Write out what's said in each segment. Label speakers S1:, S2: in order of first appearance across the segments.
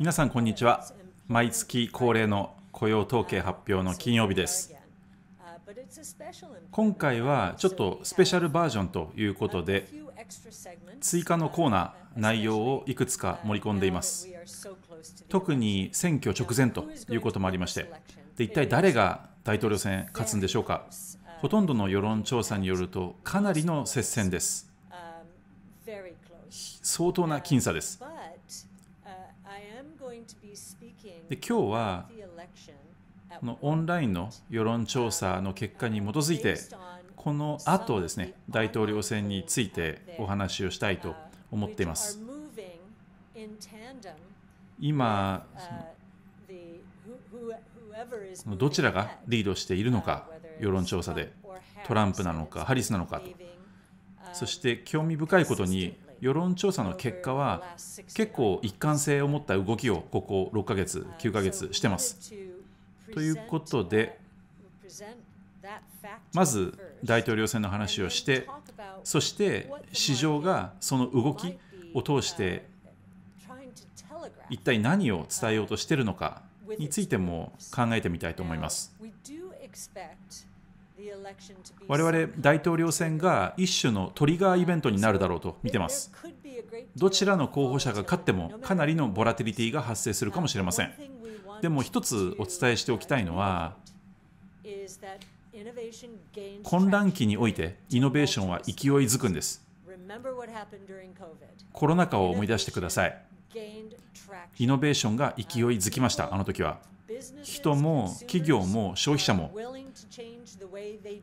S1: 皆さんこんにちは毎月恒例の雇用統計発表の金曜日です今回はちょっとスペシャルバージョンということで追加のコーナー内容をいくつか盛り込んでいます特に選挙直前ということもありましてで一体誰が大統領選勝つんでしょうかほとんどの世論調査によるとかなりの接戦です相当な僅差です
S2: で今日は
S1: このオンラインの世論調査の結果に基づいてこの後ですね大統領選についてお話をしたいと思っています今どちらがリードしているのか世論調査でトランプなのかハリスなのかとそして興味深いことに世論調査の結果は結構一貫性を持った動きをここ6ヶ月9ヶ月してます。ということでまず大統領選の話をしてそして市場がその動きを通して一体何を伝えようとしているのかについても考えてみたいと思います。我々大統領選が一種のトリガーイベントになるだろうと見てます。どちらの候補者が勝ってもかなりのボラティリティが発生するかもしれません。でも一つお伝えしておきたいのは混乱期においてイノベーションは勢いづくんです。コロナ禍を思い出してください。イノベーションが勢いづきました、あの時は。
S2: 人も企業
S1: も消費者も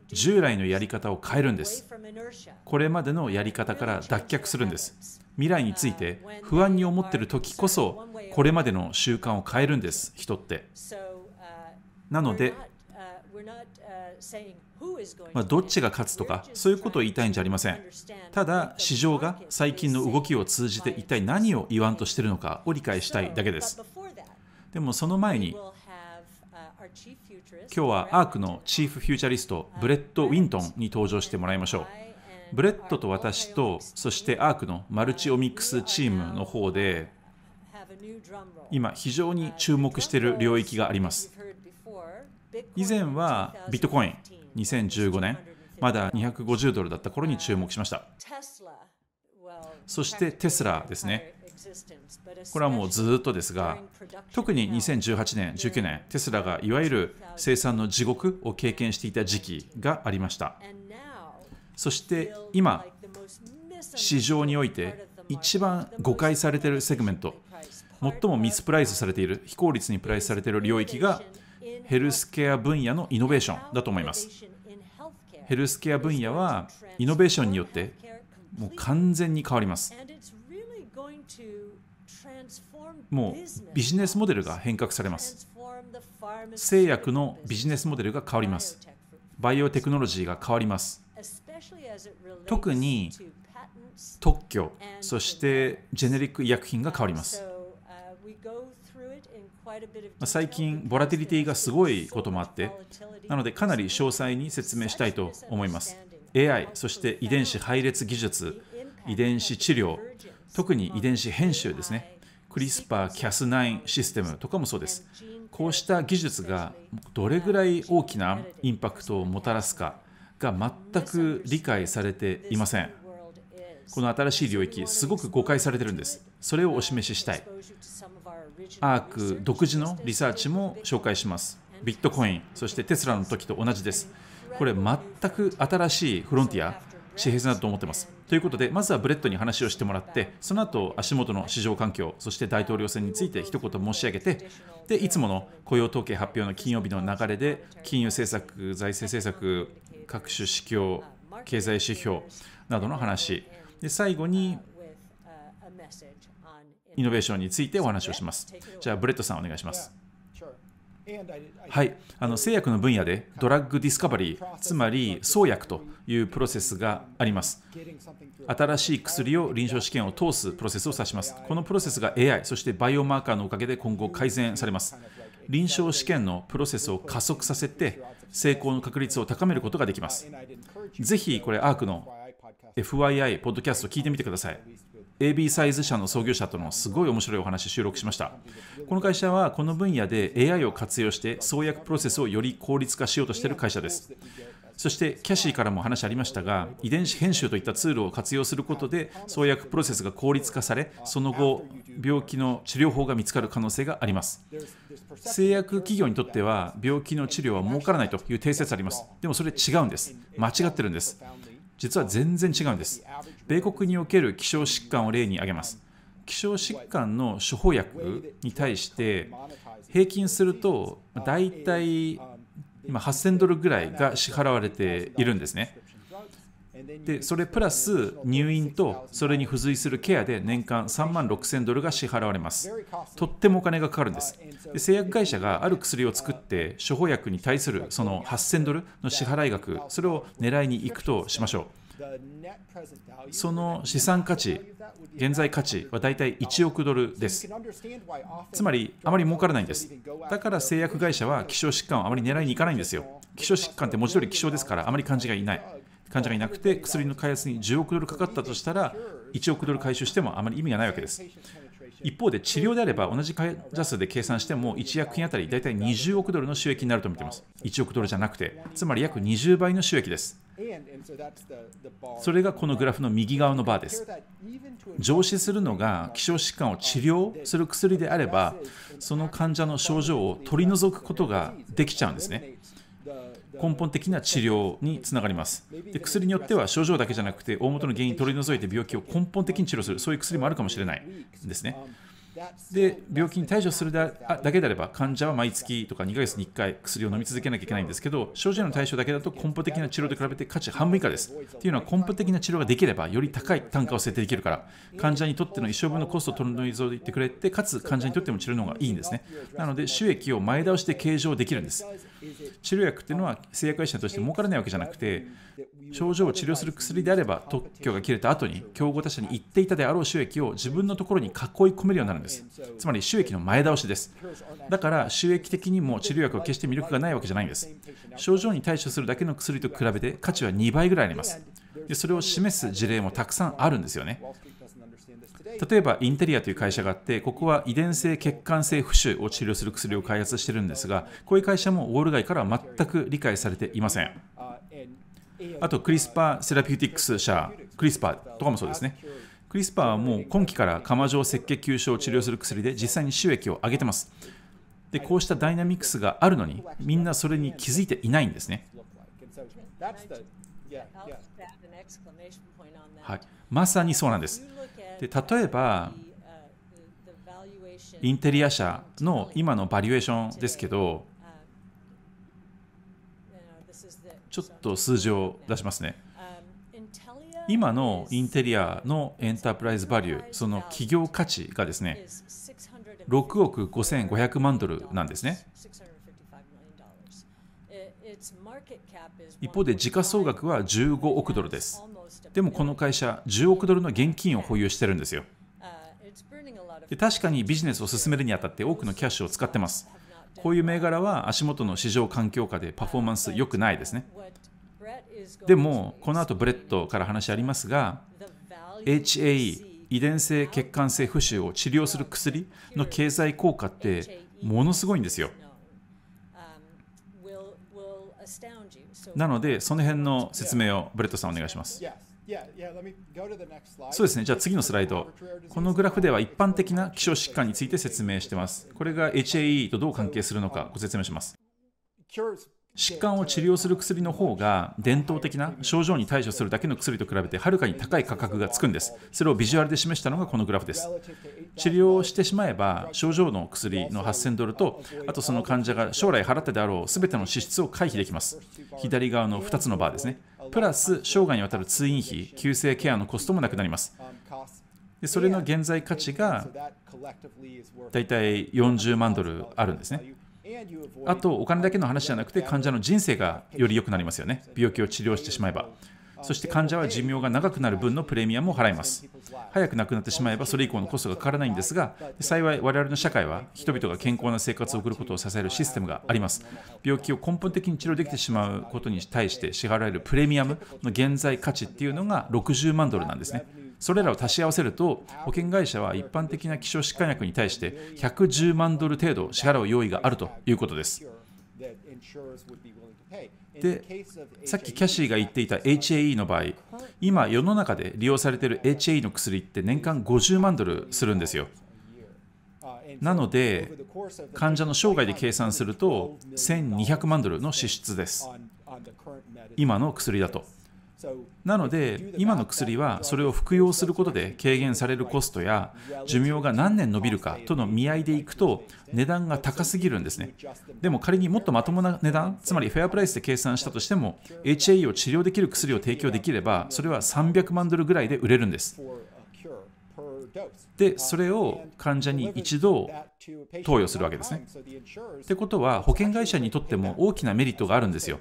S1: 従来のやり方を変えるんです。これまでのやり方から脱却するんです。未来について不安に思っている時こそこれまでの習慣を変えるんです、人って。なので、まあ、どっちが勝つとかそういうことを言いたいんじゃありませんただ市場が最近の動きを通じて一体何を言わんとしているのかを理解したいだけですでもその前に
S2: 今日
S1: はアークのチーフフューチャリスト、ブレッド・ウィントンに登場してもらいましょう。ブレッドと私と、そしてアークのマルチオミックスチームの方で、今非常に注目している領域があります。以前はビットコイン、2015年、まだ250ドルだった頃に注目しました。そしてテスラですね。これはもうずっとですが、特に2018年、19年、テスラがいわゆる生産の地獄を経験していた時期がありました。そして今、市場において一番誤解されているセグメント、最もミスプライスされている、非効率にプライスされている領域がヘルスケア分野のイノベーションだと思います。ヘルスケア分野はイノベーションによってもう完全に変わります。もうビジネスモデルが変革されます。製薬のビジネスモデルが変わります。バイオテクノロジーが変わります。特に特許、そしてジェネリック医薬品が変わります。最近、ボラティリティがすごいこともあって、なのでかなり詳細に説明したいと思います。AI、そして遺伝子配列技術、遺伝子治療、特に遺伝子編集ですね。CRISPR、Cas9 システムとかもそうです。こうした技術がどれぐらい大きなインパクトをもたらすかが全く理解されていません。この新しい領域、すごく誤解されてるんです。それをお示ししたい。アーク独自のリサーチも紹介します。ビットコイン、そしてテスラの時と同じです。これ全く新しいフロンティア、私平だと思ってます。ということで、まずはブレッドに話をしてもらって、その後足元の市場環境、そして大統領選について一言申し上げて、でいつもの雇用統計発表の金曜日の流れで、金融政策、財政政策、各種指標、経済指標などの話、で最後にイノベーションについてお話をします。じゃあ、ブレッドさん、お願いします。はい、あの製薬の分野でドラッグディスカバリー、つまり創薬というプロセスがあります。新しい薬を臨床試験を通すプロセスを指します。このプロセスが AI、そしてバイオマーカーのおかげで今後改善されます。臨床試験のプロセスを加速させて、成功の確率を高めることができます。ぜひ、これ、アークの FYI ポッドキャストを聞いてみてください。AB サイズ社の創業者とのすごい面白いお話収録しましたこの会社はこの分野で AI を活用して創薬プロセスをより効率化しようとしている会社ですそしてキャシーからも話ありましたが遺伝子編集といったツールを活用することで創薬プロセスが効率化されその後病気の治療法が見つかる可能性があります製薬企業にとっては病気の治療は儲からないという定説ありますでもそれ違うんです間違ってるんです実は全然違うんです米国における希少疾患を例に挙げます。希少疾患の処方薬に対して平均すると大体今8000ドルぐらいが支払われているんですね。でそれプラス入院とそれに付随するケアで年間3万6000ドルが支払われますとってもお金がかかるんですで製薬会社がある薬を作って処方薬に対するその8000ドルの支払い額それを狙いに行くとしましょうその資産価値、現在価値はだいたい1億ドルです。つまり、あまり儲からないんです。だから製薬会社は希少疾患をあまり狙いに行かないんですよ。希少疾患って文字通り希少ですから、あまり患者がいない。患者がいなくて、薬の開発に10億ドルかかったとしたら、1億ドル回収してもあまり意味がないわけです。一方で治療であれば同じ患者数で計算しても1薬品あたり大体20億ドルの収益になると見ています1億ドルじゃなくてつまり約20倍の収益ですそれがこのグラフの右側のバーです上視するのが希少疾患を治療する薬であればその患者の症状を取り除くことができちゃうんですね根本的な治療につながります。で薬によっては症状だけじゃなくて大元の原因を取り除いて病気を根本的に治療するそういう薬もあるかもしれないですね。で病気に対処するだけであれば患者は毎月とか2ヶ月に1回薬を飲み続けなきゃいけないんですけど症状の対処だけだと根本的な治療と比べて価値半分以下ですというのは根本的な治療ができればより高い単価を設定できるから患者にとっての一生分のコストを取り除いてくれてかつ患者にとっても治療の方がいいんですねなので収益を前倒しで計上できるんです治療薬っていうのは製薬会社として儲からないわけじゃなくて症状を治療する薬であれば特許が切れた後に競合他社に言っていたであろう収益を自分のところに囲い込めるようになるんですつまり収益の前倒しですだから収益的にも治療薬は決して魅力がないわけじゃないんです症状に対処するだけの薬と比べて価値は2倍ぐらいありますでそれを示す事例もたくさんあるんですよね例えばインテリアという会社があってここは遺伝性血管性浮腫を治療する薬を開発してるんですがこういう会社もウォール街からは全く理解されていませんあとクリスパーセラピューティックス社、クリスパーとかもそうですね。クリスパーはもう今期から釜状赤血球症を治療する薬で実際に収益を上げてます。で、こうしたダイナミクスがあるのに、みんなそれに気づいていないんですね。はい、まさにそうなんです。で例えば、インテリア社の今のバリュエーションですけど、ちょっと数字を出しますね。今のインテリアのエンタープライズバリュー、その企業価値がですね、6億5500万ドルなんですね。一方で時価総額は15億ドルです。でもこの会社、10億ドルの現金を保有してるんですよ。で確かにビジネスを進めるにあたって多くのキャッシュを使ってます。こういう銘柄は足元の市場環境下でパフォーマンス良くないですね。でも、この後ブレッドから話ありますが、HAE、遺伝性血管性浮腫を治療する薬の経済効果ってものすごいんですよ。なので、その辺の説明をブレッドさんお願いします。そうですね、じゃあ次のスライド。このグラフでは一般的な希少疾患について説明しています。これが HAE とどう関係するのかご説明します。疾患を治療する薬の方が伝統的な症状に対処するだけの薬と比べてはるかに高い価格がつくんです。それをビジュアルで示したのがこのグラフです。治療をしてしまえば症状の薬の8000ドルとあとその患者が将来払ったであろうすべての支出を回避できます。左側の2つのバーですね。プラス生涯にわたる通院費、急性ケアのコストもなくなります。でそれの現在価値がだいたい40万ドルあるんですね。あと、お金だけの話じゃなくて、患者の人生がより良くなりますよね。病気を治療してしまえば。そして患者は寿命が長くなる分のプレミアムを払います。早く亡くなってしまえばそれ以降のコストがかからないんですが、幸い我々の社会は人々が健康な生活を送ることを支えるシステムがあります。病気を根本的に治療できてしまうことに対して支払えるプレミアムの現在価値っていうのが60万ドルなんですね。それらを足し合わせると、保険会社は一般的な希少疾患薬に対して110万ドル程度支払う用意があるということです。
S2: でさっ
S1: きキャシーが言っていた HAE の場合今世の中で利用されている HAE の薬って年間50万ドルするんですよ
S2: なので
S1: 患者の生涯で計算すると1200万ドルの支出です今の薬だとなので今の薬はそれを服用することで軽減されるコストや寿命が何年延びるかとの見合いでいくと値段が高すぎるんですねでも仮にもっとまともな値段つまりフェアプライスで計算したとしても HAE を治療できる薬を提供できればそれは300万ドルぐらいで売れるんですでそれを患者に一度
S2: 投与するわけですね。
S1: ってことは保険会社にとっても大きなメリットがあるんですよ。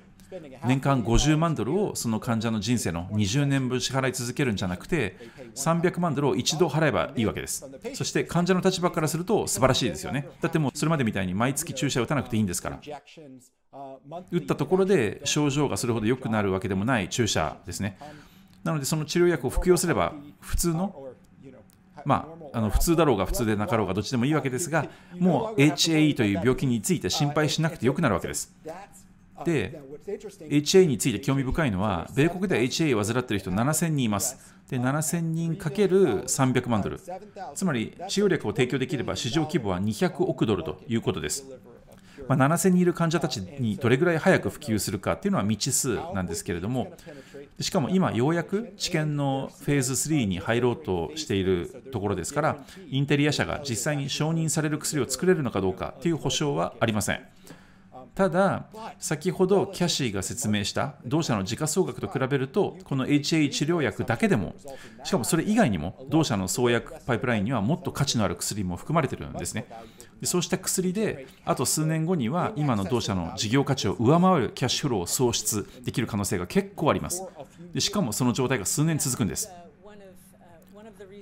S1: 年間50万ドルをその患者の人生の20年分支払い続けるんじゃなくて、300万ドルを一度払えばいいわけです。そして患者の立場からすると素晴らしいですよね。だってもうそれまでみたいに毎月注射を打たなくていいんですから。打ったところで症状がそれほど良くなるわけでもない注射ですね。なのでその治療薬を服用すれば普通のまあ、あの普通だろうが普通でなかろうがどっちでもいいわけですがもう HAE という病気について心配しなくてよくなるわけですで、HA について興味深いのは、米国では HA を患っている人7000人います。で、7000人かける300万ドル。つまり、治療薬を提供できれば市場規模は200億ドルということです。まあ、7000人いる患者たちにどれぐらい早く普及するかっていうのは未知数なんですけれども、しかも今、ようやく治験のフェーズ3に入ろうとしているところですから、インテリア社が実際に承認される薬を作れるのかどうかという保証はありません。ただ、先ほどキャシーが説明した同社の時価総額と比べると、この HA 治療薬だけでも、しかもそれ以外にも、同社の創薬パイプラインにはもっと価値のある薬も含まれてるんですね。でそうした薬で、あと数年後には、今の同社の事業価値を上回るキャッシュフローを創出できる可能性が結構あります。でしかもその状態が数年続くんです。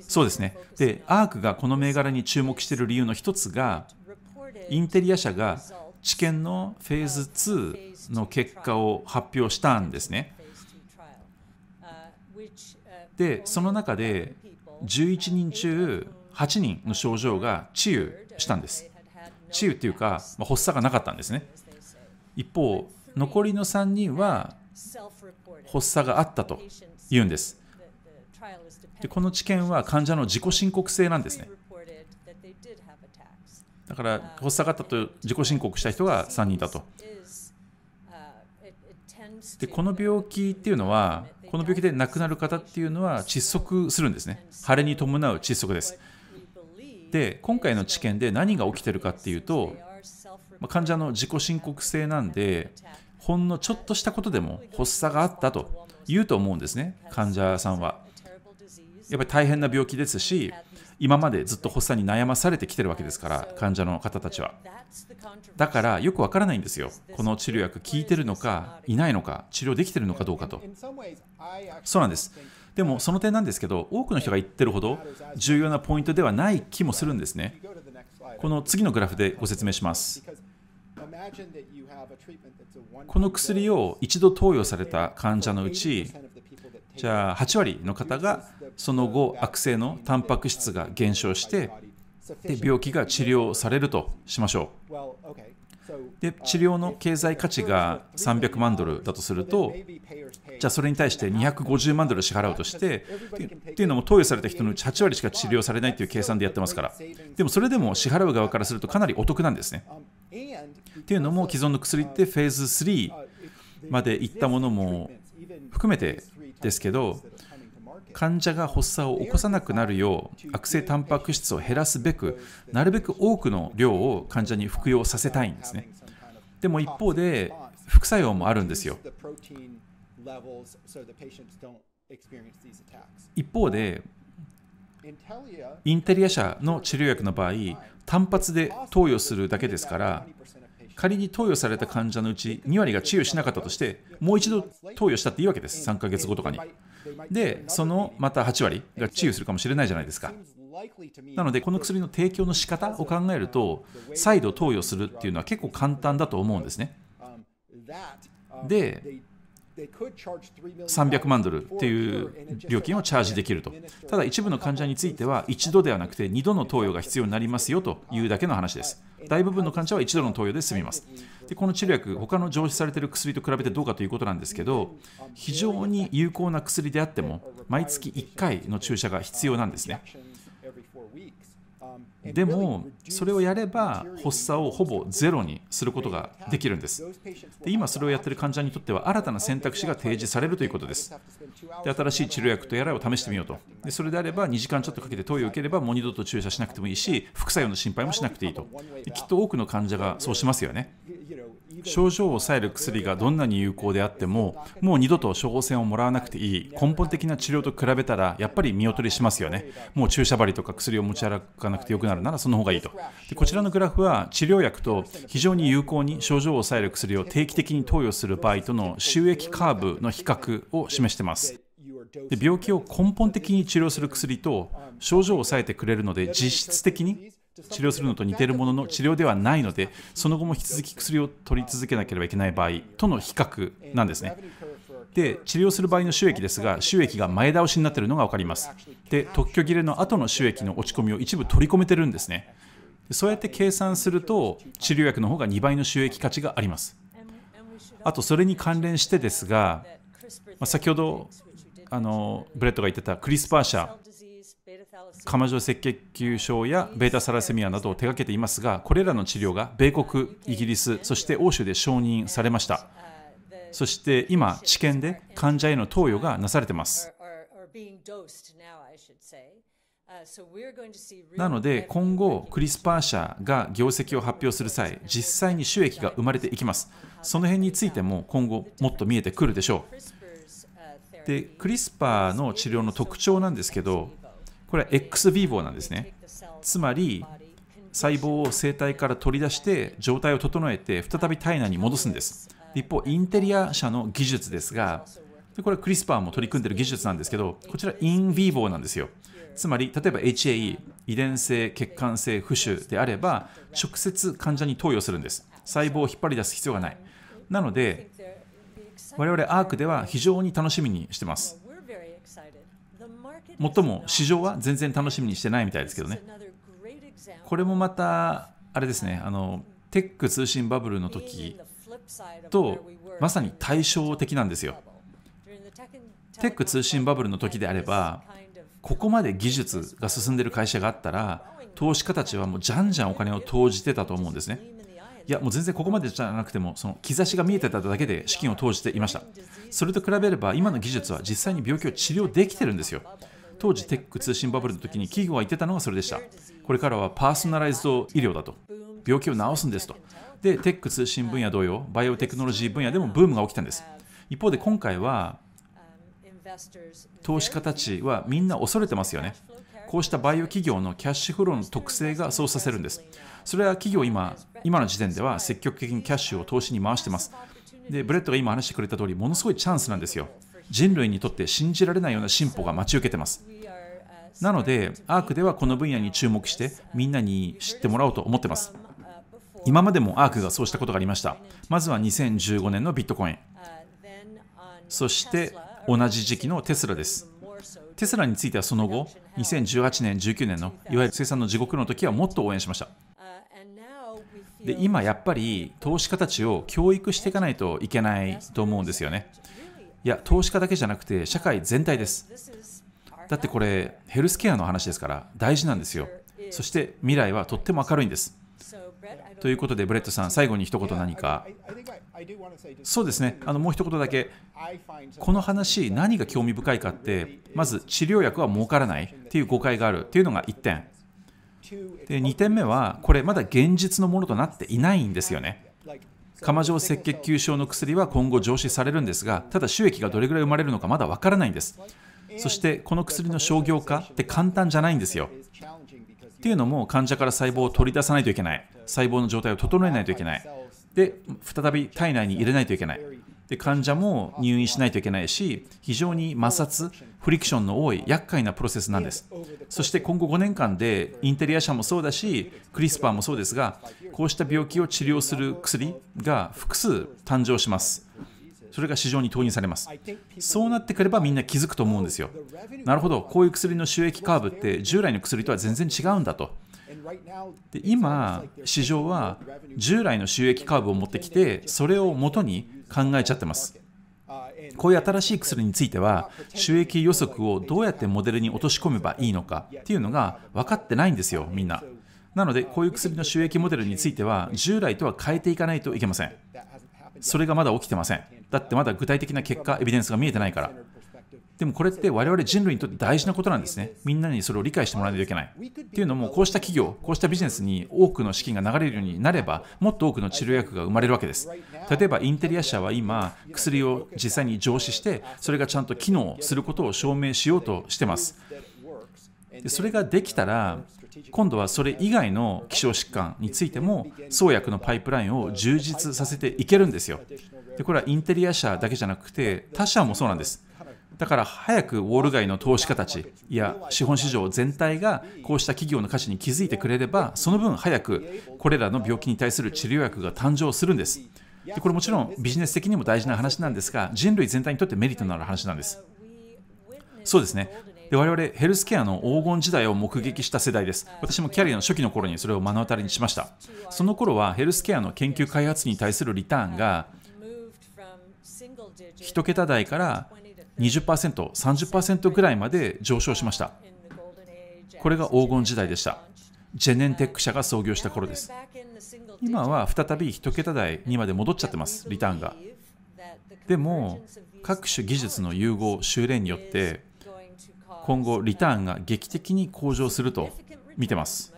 S1: そうですね。で、アークがこの銘柄に注目している理由の一つが、インテリア社が治験のフェーズ2の結果を発表したんですね。でその中で11人中8人の症状が治癒したんです。治癒っていうか、まあ、発作がなかったんですね。一方残りの3人は発作があったと言うんです。でこの治験は患者の自己申告制なんですね。だから発作があったと自己申告した人が3人だと。でこの病気っていうのはこの病気で亡くなる方っていうのは窒息するんですね腫れに伴う窒息ですで今回の治験で何が起きてるかっていうと、ま患者の自己申告制なんでほんのちょっとしたことでも発作があったと言うと思うんですね患者さんはやっぱり大変な病気ですし今までずっと発作に悩まされてきてるわけですから患者の方たちはだからよくわからないんですよこの治療薬効いてるのかいないのか治療できてるのかどうかとそうなんですでもその点なんですけど多くの人が言ってるほど重要なポイントではない気もするんですねこの次のグラフでご説明しますこの薬を一度投与された患者のうちじゃあ8割の方がその後悪性のタンパク質が減少してで病気が治療されるとしましょうで治療の経済価値が300万ドルだとするとじゃあそれに対して250万ドル支払うとしてっていうのも投与された人のうち8割しか治療されないという計算でやってますからでもそれでも支払う側からするとかなりお得なんですねっていうのも既存の薬ってフェーズ3までいったものも含めてですけど患者が発作を起こさなくなるよう悪性タンパク質を減らすべくなるべく多くの量を患者に服用させたいんですねでも一方で副作用もあるんですよ一方でインテリア社の治療薬の場合単発で投与するだけですから仮に投与された患者のうち2割が治癒しなかったとして、もう一度投与したっていいわけです、3ヶ月後とかに。で、そのまた8割が治癒するかもしれないじゃないですか。なので、この薬の提供の仕方を考えると、再度投与するっていうのは結構簡単だと思うんですね。で、300万ドルっていう料金をチャージできると、ただ一部の患者については、1度ではなくて2度の投与が必要になりますよというだけの話です。大部分の患者は1度の投与で済みます。でこの治療薬、他の上司されている薬と比べてどうかということなんですけど、非常に有効な薬であっても、毎月1回の注射が必要なんですね。でもそれをやれば発作をほぼゼロにすることができるんですで今それをやっている患者にとっては新たな選択肢が提示されるということですで新しい治療薬とやらを試してみようとでそれであれば2時間ちょっとかけて投与を受ければもう二度と注射しなくてもいいし副作用の心配もしなくていいときっと多くの患者がそうしますよね症状を抑える薬がどんなに有効であってももう二度と処方箋をもらわなくていい根本的な治療と比べたらやっぱり見劣りしますよねもう注射針とか薬を持ち歩かなくてよくなるならその方がいいとでこちらのグラフは治療薬と非常に有効に症状を抑える薬を定期的に投与する場合との収益カーブの比較を示してますで病気を根本的に治療する薬と症状を抑えてくれるので実質的に治療するのと似ているものの治療ではないのでその後も引き続き薬を取り続けなければいけない場合との比較なんですね。で治療する場合の収益ですが収益が前倒しになっているのが分かります。で特許切れの後の収益の落ち込みを一部取り込めてるんですね。そうやって計算すると治療薬の方が2倍の収益価値があります。あとそれに関連してですが、まあ、先ほどあのブレッドが言ってたクリスパー社釜状赤血球症やベータサラセミアなどを手掛けていますがこれらの治療が米国イギリスそして欧州で承認されましたそして今治験で患者への投与がなされていますなので今後クリスパー社が業績を発表する際実際に収益が生まれていきますその辺についても今後もっと見えてくるでしょうでクリスパーの治療の特徴なんですけどこれは x vivo なんですね。つまり、細胞を生体から取り出して状態を整えて再び体内に戻すんです。一方、インテリア社の技術ですが、でこれはクリスパーも取り組んでる技術なんですけど、こちらインビーボーなんですよ。つまり、例えば HAE、遺伝性血管性浮腫であれば、直接患者に投与するんです。細胞を引っ張り出す必要がない。なので、我々アークでは非常に楽しみにしてます。もっとも市場は全然楽しみにしてないみたいですけどね。これもまた、あれですね、あのテック通信バブルの時とまさに対照的なんですよ。テック通信バブルの時であれば、ここまで技術が進んでる会社があったら、投資家たちはもうじゃんじゃんお金を投じてたと思うんですね。いや、もう全然ここまでじゃなくても、その兆しが見えてただけで資金を投じていました。それと比べれば、今の技術は実際に病気を治療できてるんですよ。当時テック通信バブルの時に企業が言ってたのがそれでした。これからはパーソナライズド医療だと。病気を治すんですと。で、テック通信分野同様、バイオテクノロジー分野でもブームが起きたんです。一方で今回は、投資家たちはみんな恐れてますよね。こうしたバイオ企業のキャッシュフローの特性がそうさせるんです。それは企業今、今の時点では積極的にキャッシュを投資に回してます。で、ブレッドが今話してくれた通り、ものすごいチャンスなんですよ。人類にとって信じられないような進歩が待ち受けてます。なので、アークではこの分野に注目して、みんなに知ってもらおうと思ってます。今までもアークがそうしたことがありました。まずは2015年のビットコイン。そして同じ時期のテスラです。テスラについてはその後、2018年、19年のいわゆる生産の地獄の時はもっと応援しました。で今やっぱり投資家たちを教育していかないといけないと思うんですよね。いや、投資家だけじゃなくて、社会全体です。だってこれ、ヘルスケアの話ですから、大事なんですよ。そして未来はとっても明るいんです。ということで、ブレットさん、最後に一言何か。そうですね、あのもう一言だけ、この話、何が興味深いかって、まず治療薬は儲からないっていう誤解があるっていうのが1点。で2点目は、これ、まだ現実のものとなっていないんですよね。釜状赤血球症の薬は今後上市されるんですがただ収益がどれぐらい生まれるのかまだわからないんですそしてこの薬の商業化って簡単じゃないんですよっていうのも患者から細胞を取り出さないといけない細胞の状態を整えないといけないで再び体内に入れないといけないで患者も入院しないといけないし非常に摩擦フリクションの多い厄介なプロセスなんですそして今後5年間でインテリア社もそうだしクリスパーもそうですがこうした病気を治療する薬が複数誕生しますそれが市場に投入されますそうなってくればみんな気づくと思うんですよなるほどこういう薬の収益カーブって従来の薬とは全然違うんだとで今市場は従来の収益カーブを持ってきてそれをもとに考えちゃってます。こういう新しい薬については収益予測をどうやってモデルに落とし込めばいいのかっていうのが分かってないんですよみんななのでこういう薬の収益モデルについては従来とは変えていかないといけませんそれがまだ起きてませんだってまだ具体的な結果エビデンスが見えてないからでもこれって我々人類にとって大事なことなんですね。みんなにそれを理解してもらわないといけない。っていうのも、こうした企業、こうしたビジネスに多くの資金が流れるようになれば、もっと多くの治療薬が生まれるわけです。例えば、インテリア社は今、薬を実際に上司して、それがちゃんと機能することを証明しようとしてます。でそれができたら、今度はそれ以外の希少疾患についても、創薬のパイプラインを充実させていけるんですよ。でこれはインテリア社だけじゃなくて、他社もそうなんです。だから早くウォール街の投資家たちや資本市場全体がこうした企業の価値に気づいてくれればその分早くこれらの病気に対する治療薬が誕生するんですでこれもちろんビジネス的にも大事な話なんですが人類全体にとってメリットのある話なんですそうですねで我々ヘルスケアの黄金時代を目撃した世代です私もキャリアの初期の頃にそれを目の当たりにしましたその頃はヘルスケアの研究開発に対するリターンが1桁台から20%、30%ぐらいまで上昇しました。これが黄金時代でした。ジェネンテック社が創業した頃です。今は再び1桁台にまで戻っちゃってます、リターンが。でも、各種技術の融合、修練によって、今後、リターンが劇的に向上すると見てます。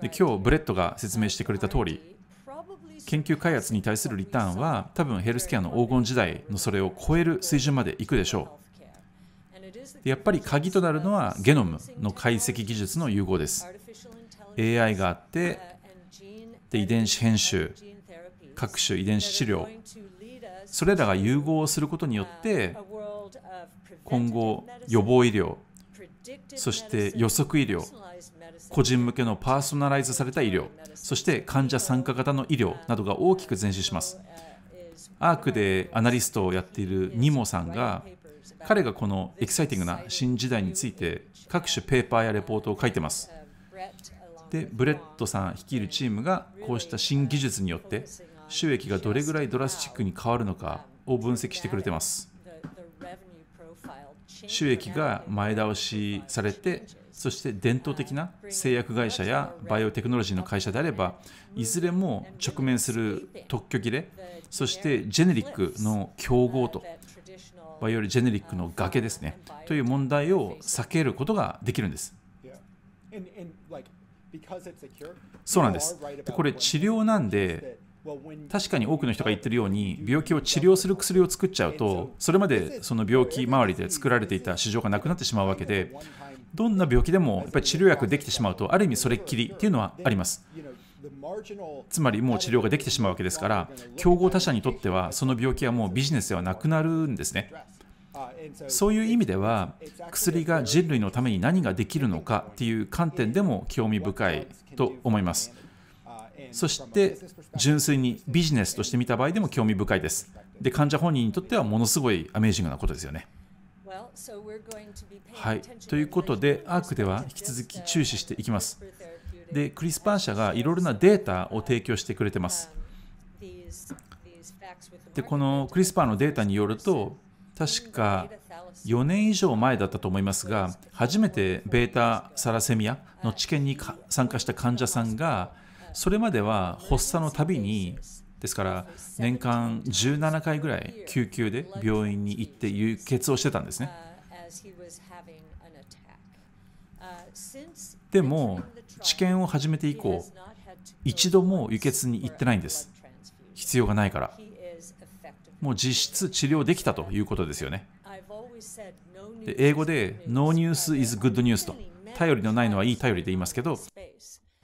S1: で今日、ブレットが説明してくれた通り、研究開発に対するリターンは多分ヘルスケアの黄金時代のそれを超える水準までいくでしょうやっぱり鍵となるのはゲノムの解析技術の融合です AI があってで遺伝子編集各種遺伝子治療それらが融合をすることによって今後予防医療そして予測医療、個人向けのパーソナライズされた医療、そして患者参加型の医療などが大きく前進します。アークでアナリストをやっているニモさんが、彼がこのエキサイティングな新時代について各種ペーパーやレポートを書いてます。で、ブレットさん率いるチームがこうした新技術によって収益がどれぐらいドラスチックに変わるのかを分析してくれてます。収益が前倒しされて、そして伝統的な製薬会社やバイオテクノロジーの会社であれば、いずれも直面する特許切れ、そしてジェネリックの競合と、バイオリジェネリックの崖ですね、という問題を避けることができるんです。そうなんです。これ治療なんで確かに多くの人が言ってるように病気を治療する薬を作っちゃうとそれまでその病気周りで作られていた市場がなくなってしまうわけでどんな病気でもやっぱり治療薬できてしまうとある意味それっきりっていうのはありますつまりもう治療ができてしまうわけですから競合他社にとってはその病気はもうビジネスではなくなるんですねそういう意味では薬が人類のために何ができるのかっていう観点でも興味深いと思いますそして純粋にビジネスとして見た場合でも興味深いです。で、患者本人にとってはものすごいアメージングなことですよね。はい、ということで、アークでは引き続き注視していきます。で、クリスパー社がいろいろなデータを提供してくれてます。で、このクリスパーのデータによると、確か4年以上前だったと思いますが、初めてベータサラセミアの治験に参加した患者さんが、それまでは発作のたびにですから年間17回ぐらい救急で病院に行って輸血をしてたんですねでも治験を始めて以降一度も輸血に行ってないんです必要がないからもう実質治療できたということですよねで英語で No news is good news と頼りのないのはいい頼りで言いますけど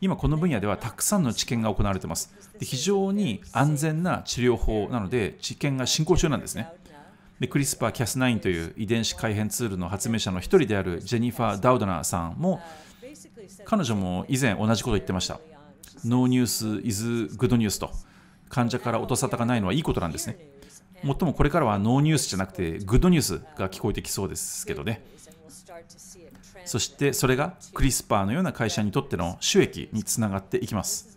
S1: 今この分野ではたくさんの治験が行われています非常に安全な治療法なので治験が進行中なんですねでリスパー・ p c a s 9という遺伝子改変ツールの発明者の一人であるジェニファー・ダウドナーさんも彼女も以前同じことを言ってましたノーニュース・イズ・グッドニュースと患者から音沙汰がないのはいいことなんですねもっともこれからはノーニュースじゃなくてグッドニュースが聞こえてきそうですけどねそしてそれがクリスパーのような会社にとっての収益につながっていきます。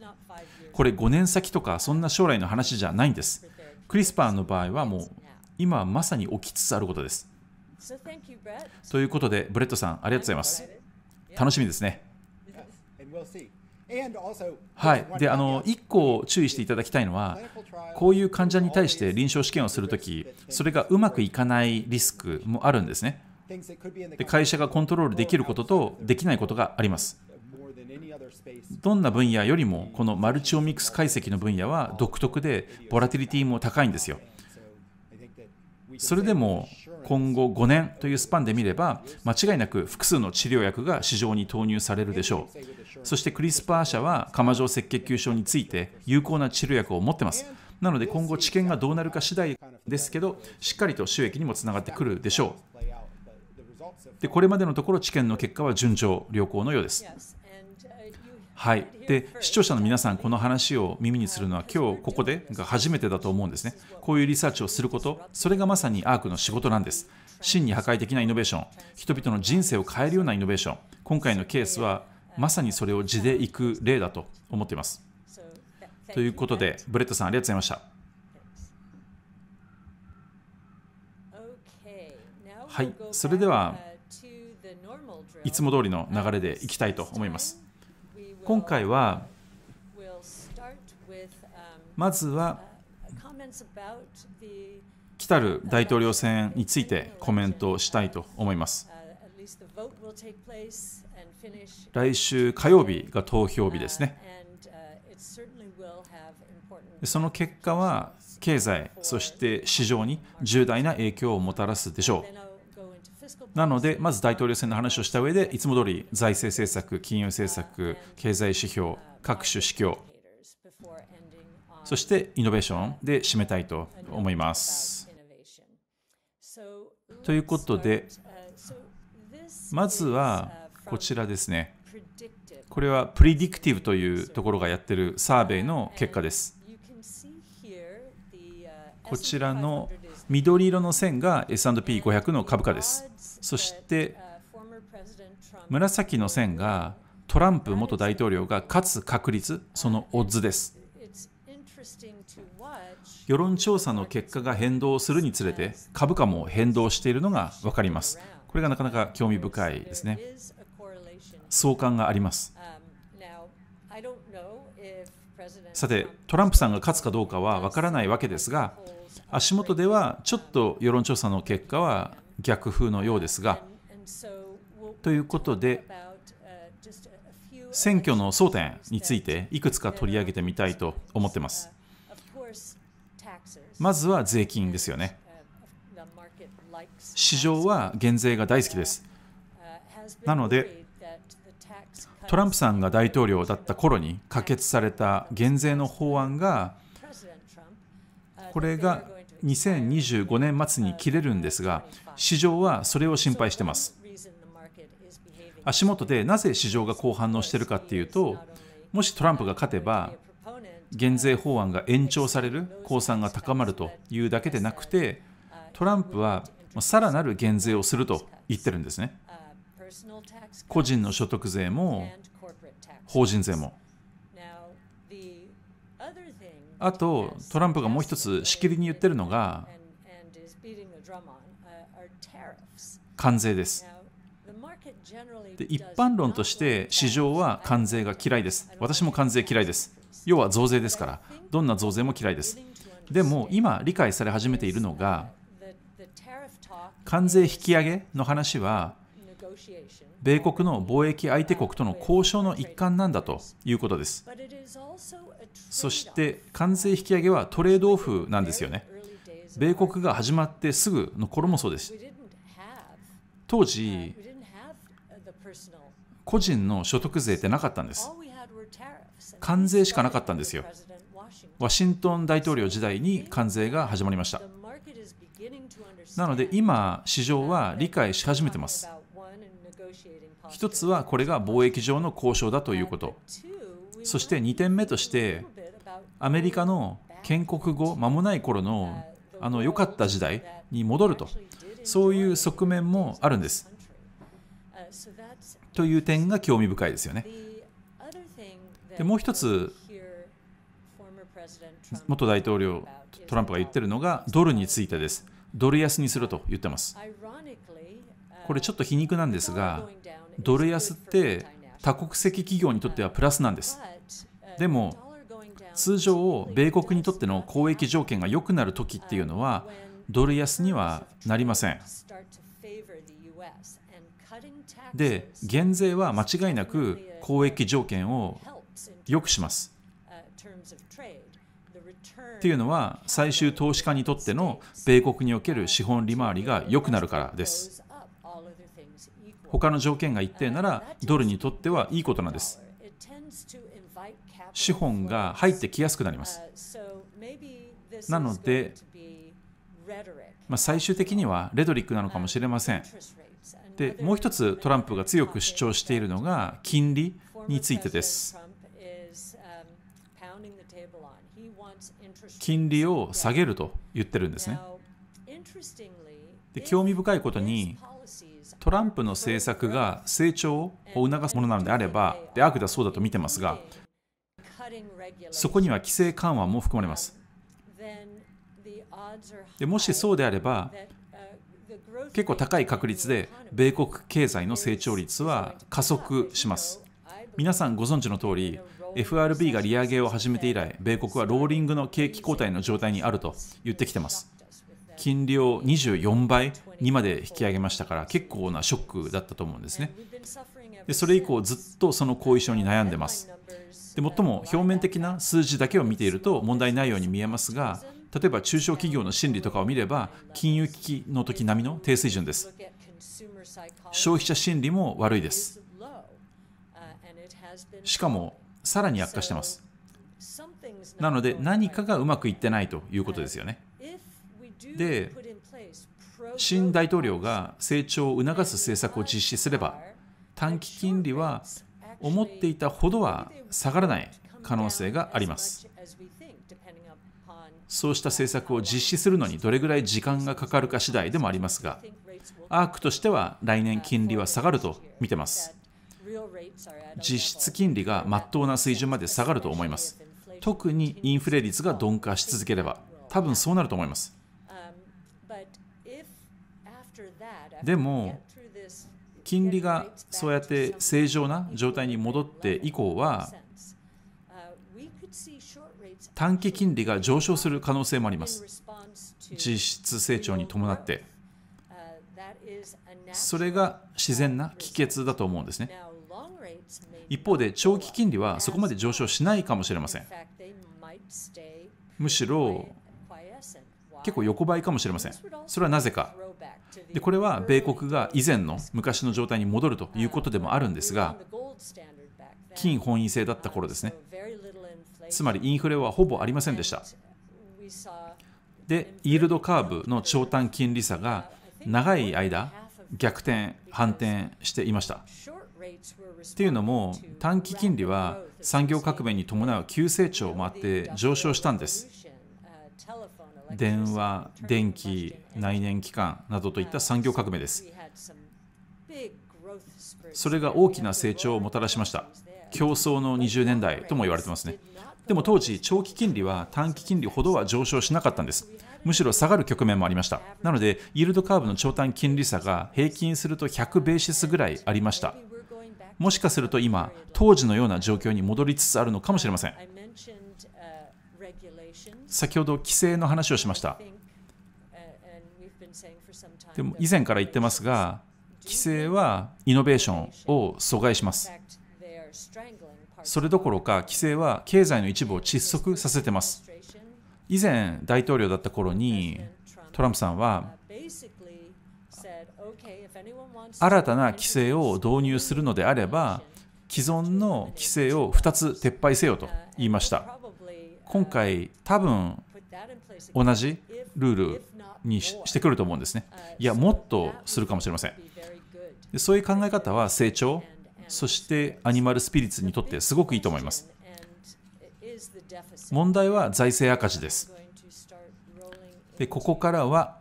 S1: これ5年先とかそんな将来の話じゃないんです。クリスパーの場合はもう今まさに起きつつあることです。ということで、ブレットさん、ありがとうございます。楽しみですね。
S2: はい、であの1
S1: 個注意していただきたいのは、こういう患者に対して臨床試験をするとき、それがうまくいかないリスクもあるんですね。で会社がコントロールできることとできないことがあります。どんな分野よりもこのマルチオミクス解析の分野は独特でボラティリティも高いんですよ。それでも今後5年というスパンで見れば間違いなく複数の治療薬が市場に投入されるでしょうそしてクリスパー社は釜状赤血球症について有効な治療薬を持ってますなので今後治験がどうなるか次第ですけどしっかりと収益にもつながってくるでしょうでこれまでのところ治験の結果は順調良好のようです。はい、で視聴者の皆さん、この話を耳にするのは今日ここでが初めてだと思うんですね。こういうリサーチをすること、それがまさにアークの仕事なんです。真に破壊的なイノベーション、人々の人生を変えるようなイノベーション、今回のケースはまさにそれを地でいく例だと思っています。ということで、ブレットさん、ありがとうございました。はいそれではいつも通りの流れでいきたいと思います今回はまずは来たる大統領選についてコメントしたいと思います来週火曜日が投票日ですねその結果は経済そして市場に重大な影響をもたらすでしょうなので、まず大統領選の話をした上で、いつも通り財政政策、金融政策、経済指標、各種指標、そしてイノベーションで締めたいと思います。ということで、まずはこちらですね。これはプリディクティブというところがやってるサーベイの結果です。こちらの緑色の線が S&P500 の株価です。そして紫の線がトランプ元大統領が勝つ確率そのオッズです世論調査の結果が変動するにつれて株価も変動しているのが分かりますこれがなかなか興味深いですね相関がありますさてトランプさんが勝つかどうかは分からないわけですが足元ではちょっと世論調査の結果は逆風のようですが。
S2: ということで、
S1: 選挙の争点についていくつか取り上げてみたいと思ってます。まずは税金ですよね。市場は減税が大好きです。
S2: なので、トランプさ
S1: んが大統領だった頃に可決された減税の法案が、これが2025年末に切れるんですが、市場はそれを心配してます。足元でなぜ市場がこう反応してるかっていうと、もしトランプが勝てば、減税法案が延長される、公算が高まるというだけでなくて、トランプはさらなる減税をすると言ってるんですね。個人の所得税も法人税も。あと、トランプがもう一つしきりに言ってるのが、関税です。で一般論として市場は関税が嫌いです。私も関税嫌いです。要は増税ですから、どんな増税も嫌いです。でも今理解され始めているのが、関税引き上げの話は、米国の貿易相手国との交渉の一環なんだということです。そして関税引き上げはトレードオフなんですよね。米国が始まってすぐの頃もそうです。当時個人の所得税ってなかったんです関税しかなかったんですよワシントン大統領時代に関税が始まりましたなので今市場は理解し始めてます一つはこれが貿易上の交渉だということそして2点目としてアメリカの建国後間もない頃のあの良かった時代に戻るとそういう側面もあるんです。という点が興味深いですよね。
S2: でもう一つ
S1: 元大統領トランプが言ってるのがドルについてです。ドル安にすると言ってます。これちょっと皮肉なんですが、ドル安って多国籍企業にとってはプラスなんです。でも、通常、米国にとっての交易条件が良くなるときっていうのは、ドル安にはなりません。で、減税は間違いなく交易条件を良くします。っていうのは最終投資家にとっての米国における資本利回りが良くなるからです。他の条件が一定ならドルにとってはいいことなんです。資本が入ってきやすくなります。
S2: なので
S1: まあ、最終的にはレトリックなのかもしれません。で、もう一つトランプが強く主張しているのが金利についてです。金利を下げると言ってるんですね。で興味深いことにトランプの政策が成長を促すものなのであればで悪だそうだと見てますがそこには規制緩和も含まれますでもしそうであれば結構高い確率で米国経済の成長率は加速します皆さんご存知の通り FRB が利上げを始めて以来米国はローリングの景気後退の状態にあると言ってきてます金利を24倍にまで引き上げましたから結構なショックだったと思うんですねでそれ以降ずっとその後遺症に悩んでますで最も表面的な数字だけを見ていると問題ないように見えますが例えば中小企業の心理とかを見れば金融危機の時並みの低水準です消費者心理も悪いですしかもさらに悪化してますなので何かがうまくいってないということですよね
S2: で新
S1: 大統領が成長を促す政策を実施すれば短期金利は思っていたほどは下がらない可能性がありますそうした政策を実施するのにどれぐらい時間がかかるか次第でもありますが、アークとしては来年金利は下がると見てます。実質金利が真っ当な水準まで下がると思います。特にインフレ率が鈍化し続ければ、多分そうなると思います。でも、金利がそうやって正常な状態に戻って以降は、短期金利が上昇する可能性もあります実質成長に伴ってそれが自然な帰結だと思うんですね一方で長期金利はそこまで上昇しないかもしれませんむしろ結構横ばいかもしれませんそれはなぜかでこれは米国が以前の昔の状態に戻るということでもあるんですが金本位制だった頃ですねつまりインフレはほぼありませんでした。で、イールドカーブの長短金利差が長い間逆転、反転していました。
S2: っていうの
S1: も短期金利は産業革命に伴う急成長もあって上昇したんです。電話、電気、内燃機関などといった産業革命です。それが大きな成長をもたらしました。競争の20年代とも言われてますね。でも当時、長期金利は短期金利ほどは上昇しなかったんです。むしろ下がる局面もありました。なので、イールドカーブの長短金利差が平均すると100ベーシスぐらいありました。もしかすると今、当時のような状況に戻りつつあるのかもしれません。先ほど規制の話をしました。
S2: でも以前から言って
S1: ますが、規制はイノベーションを阻害します。それどころか規制は経済の一部を窒息させてます。以前大統領だった頃にトランプさんは新たな規制を導入するのであれば既存の規制を2つ撤廃せよと言いました今回多分同じルールにしてくると思うんですねいやもっとするかもしれませんそういう考え方は成長そしてアニマルスピリッツにとってすごくいいと思います。問題は財政赤字です。でここからは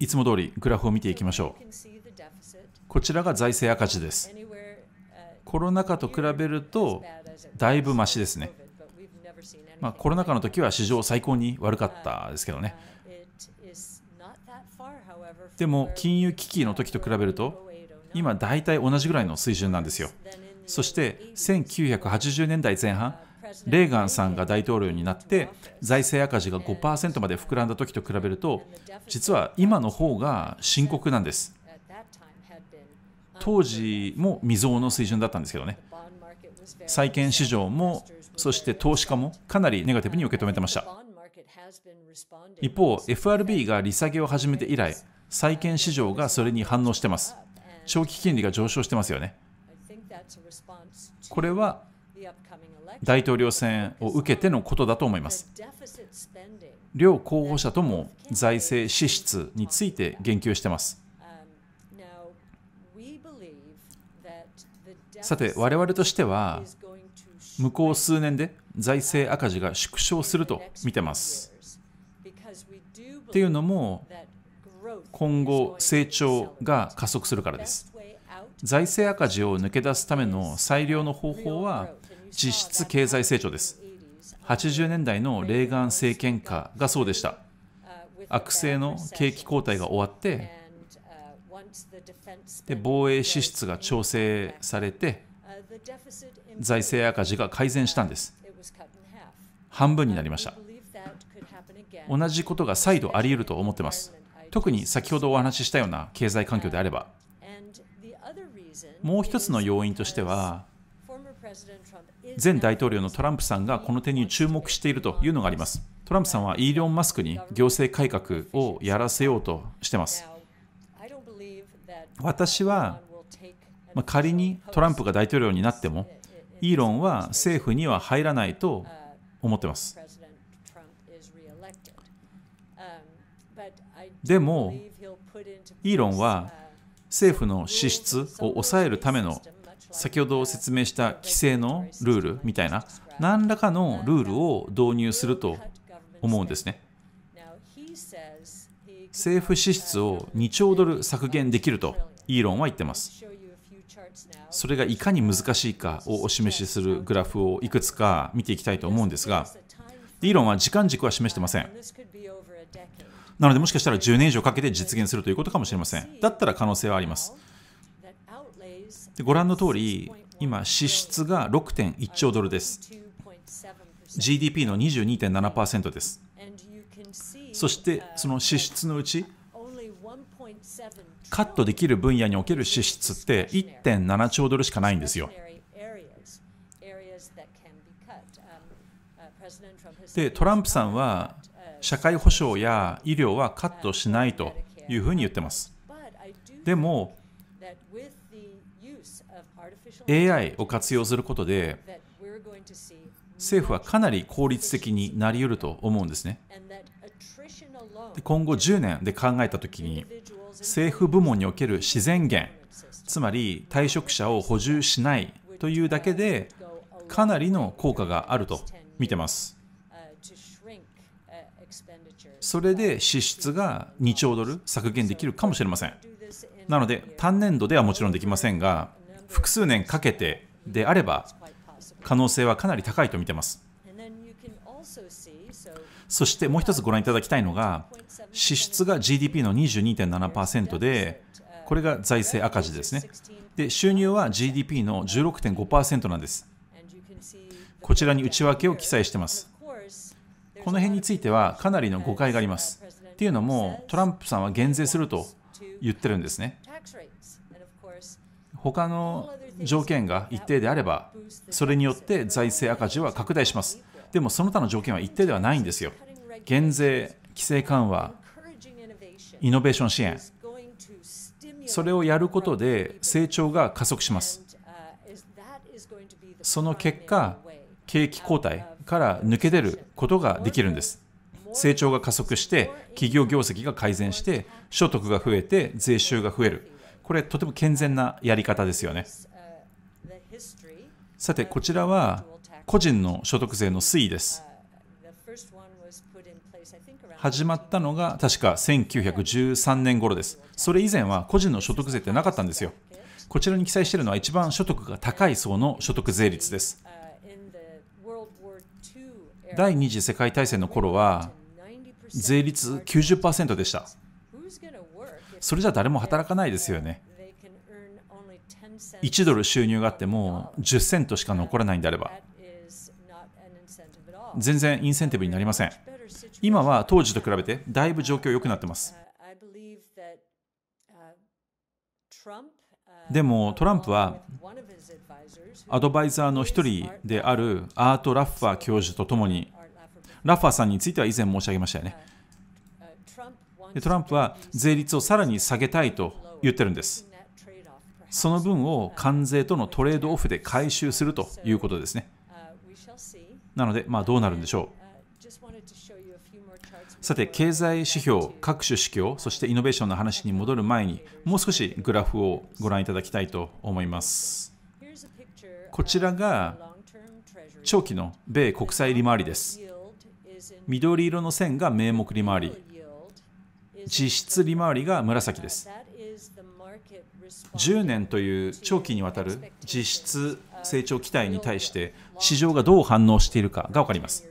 S1: いつも通りグラフを見ていきましょう。こちらが財政赤字です。コロナ禍と比べるとだいぶましですね。まあ、コロナ禍の時は史上最高に悪かったですけどね。でも金融危機の時と比べると今大体同じぐらいの水準なんですよ。そして1980年代前半、レーガンさんが大統領になって財政赤字が5%まで膨らんだ時と比べると実は今の方が深刻なんです当時も未曾有の水準だったんですけどね債券市場もそして投資家もかなりネガティブに受け止めてました一方 FRB が利下げを始めて以来債券市場がそれに反応してます長期金利が上昇してますよね。
S2: これは大統領
S1: 選を受けてのことだと思います。両候補者とも財政支出について言及してます。さて、我々としては、向こう数年で財政赤字が縮小すると見てます。っていうのも、今後成長が加速するからです。財政赤字を抜け出すための最良の方法は実質経済成長です。80年代のレーガン政権下がそうでした。悪性の景気後退が終わってで防衛支出が調整されて財政赤字が改善したんです半分になりました同じことが再度あり得ると思ってます特に先ほどお話ししたような経済環境であればもう一つの要因としては前大統領のトランプさんがこの点に注目しているというのがありますトランプさんはイーロン・マスクに行政改革をやらせようとしてます私は、仮にトランプが大統領になってもイーロンは政府には入らないと思ってますでもイーロンは政府の支出を抑えるための先ほど説明した規制のルールみたいな何らかのルールを導入すると思うんですね政府支出を2兆ドル削減できるとイーロンは言ってますそれがいかに難しいかをお示しするグラフをいくつか見ていきたいと思うんですがイーロンは時間軸は示してませんなのでもしかしたら10年以上かけて実現するということかもしれません。だったら可能性はあります。でご覧の通り、今、支出が6.1兆ドルです。GDP の22.7%です。そしてその支出のうち、カットできる分野における支出って1.7兆ドルしかないんですよ。で、トランプさんは社会保障や医療はカットしないというふうに言ってます。でも
S2: AI を活用することで
S1: 政府はかなり効率的になりうると思うんですね。今後10年で考えた時に政府部門における自然源つまり退職者を補充しないというだけでかなりの効果があると見てます。それで支出が2兆ドル削減できるかもしれませんなので単年度ではもちろんできませんが複数年かけてであれば可能性はかなり高いと見てますそしてもう一つご覧いただきたいのが支出が GDP の22.7%でこれが財政赤字ですねで収入は GDP の16.5%なんですこちらに内訳を記載してますこの辺についてはかなりの誤解があります。っていうのも、トランプさんは減税すると言ってるんですね。他の条件が一定であれば、それによって財政赤字は拡大します。でもその他の条件は一定ではないんですよ。減税、規制緩和、イノベーション支援、それをやることで成長が加速します。その結果、景気後退から抜け出ることができるんです。成長が加速して、企業業績が改善して、所得が増えて、税収が増える。これ、とても健全なやり方ですよね。さて、こちらは個人の所得税の推移です。始まったのが確か1913年頃です。それ以前は個人の所得税ってなかったんですよ。こちらに記載しているのは一番所得が高い層の所得税率です。第二次世界大戦の頃は税率90%でしたそれじゃ誰も働かないですよね1ドル収入があっても10セントしか残らないんであれば全然インセンティブになりません今は当時と比べてだいぶ状況良くなってますでもトランプはアドバイザーの一人であるアート・ラッファー教授とともに、ラッファーさんについては以前申し上げましたよね。トランプは税率をさらに下げたいと言ってるんです。その分を関税とのトレードオフで回収するということですね。なので、まあ、どうなるんでしょう。さて、経済指標、各種指標、そしてイノベーションの話に戻る前に、もう少しグラフをご覧いただきたいと思います。こちらが長期の米国債利回りです。緑色の線が名目利回り、実質利回りが紫です。10年という長期にわたる実質成長期待に対して市場がどう反応しているかが分かります。